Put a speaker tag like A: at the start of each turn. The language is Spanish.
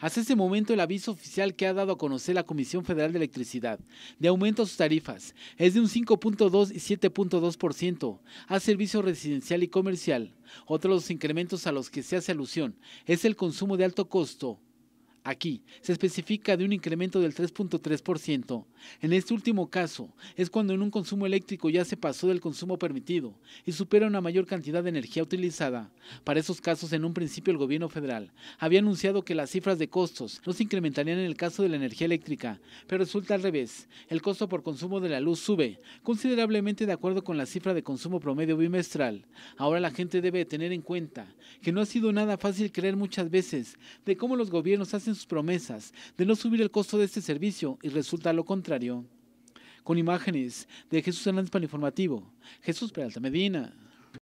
A: Hasta este momento el aviso oficial que ha dado a conocer la Comisión Federal de Electricidad de aumento a sus tarifas es de un 5.2 y 7.2% a servicio residencial y comercial. Otro de los incrementos a los que se hace alusión es el consumo de alto costo Aquí se especifica de un incremento del 3.3%. En este último caso es cuando en un consumo eléctrico ya se pasó del consumo permitido y supera una mayor cantidad de energía utilizada. Para esos casos, en un principio el gobierno federal había anunciado que las cifras de costos no se incrementarían en el caso de la energía eléctrica, pero resulta al revés. El costo por consumo de la luz sube considerablemente de acuerdo con la cifra de consumo promedio bimestral. Ahora la gente debe tener en cuenta que no ha sido nada fácil creer muchas veces de cómo los gobiernos hacen sus promesas de no subir el costo de este servicio y resulta lo contrario. Con imágenes de Jesús Hernández para informativo, Jesús Peralta Medina.